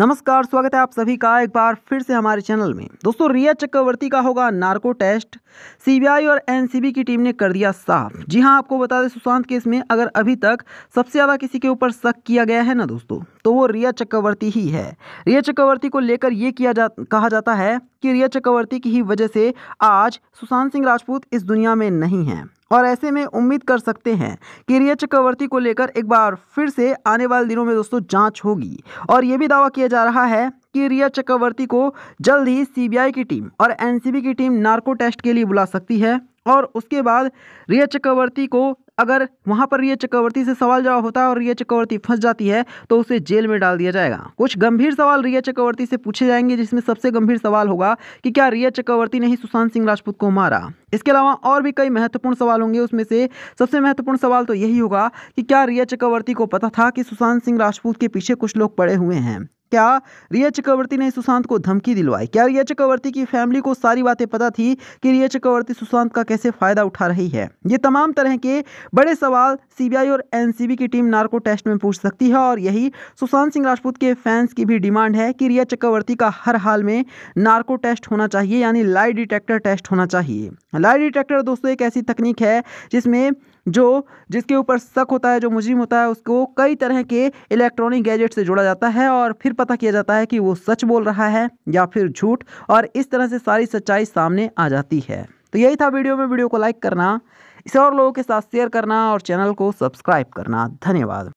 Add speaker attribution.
Speaker 1: नमस्कार स्वागत है आप सभी का एक बार फिर से हमारे चैनल में दोस्तों रिया चक्रवर्ती का होगा नार्को टेस्ट सीबीआई और एनसीबी की टीम ने कर दिया साफ जी हां आपको बता दें सुशांत केस में अगर अभी तक सबसे ज़्यादा किसी के ऊपर शक किया गया है ना दोस्तों तो वो रिया चक्रवर्ती ही है रिया चक्रवर्ती को लेकर ये किया जा कहा जाता है कि रिया चक्रवर्ती की ही वजह से आज सुशांत सिंह राजपूत इस दुनिया में नहीं हैं और ऐसे में उम्मीद कर सकते हैं कि रिया चक्रवर्ती को लेकर एक बार फिर से आने वाले दिनों में दोस्तों जांच होगी और ये भी दावा किया जा रहा है कि रिया चक्रवर्ती को जल्द ही सीबीआई की टीम और एनसीबी की टीम नार्को टेस्ट के लिए बुला सकती है और उसके बाद रिया चक्रवर्ती को अगर वहाँ पर रिया चक्रवर्ती से सवाल जवाब होता है और रिया चक्रवर्ती फंस जाती है तो उसे जेल में डाल दिया जाएगा कुछ गंभीर सवाल रिया चक्रवर्ती से पूछे जाएंगे जिसमें सबसे गंभीर सवाल होगा कि क्या रिया चक्रवर्ती ने ही सुशांत सिंह राजपूत को मारा इसके अलावा और भी कई महत्वपूर्ण सवाल होंगे उसमें से सबसे महत्वपूर्ण सवाल तो यही होगा कि क्या रिया चक्रवर्ती को पता था कि सुशांत सिंह राजपूत के पीछे कुछ लोग पड़े हुए हैं क्या रिया चक्रवर्ती ने सुशांत को धमकी दिलवाई क्या रिया चक्रवर्ती की फैमिली को सारी बातें पता थी कि रिया चक्रवर्ती सुशांत का कैसे फायदा उठा रही है ये तमाम तरह के बड़े सवाल सीबीआई और एनसीबी की टीम नार्को टेस्ट में पूछ सकती है और यही सुशांत सिंह राजपूत के फैंस की भी डिमांड है कि रिया चक्रवर्ती का हर हाल में नार्को टेस्ट होना चाहिए यानी लाई डिटेक्टर टेस्ट होना चाहिए लाई डिटेक्टर दोस्तों एक ऐसी तकनीक है जिसमें जो जिसके ऊपर शक होता है जो मुजिम होता है उसको कई तरह के इलेक्ट्रॉनिक गैजेट से जोड़ा जाता है और फिर पता किया जाता है कि वो सच बोल रहा है या फिर झूठ और इस तरह से सारी सच्चाई सामने आ जाती है तो यही था वीडियो में वीडियो को लाइक करना इसे और लोगों के साथ शेयर करना और चैनल को सब्सक्राइब करना धन्यवाद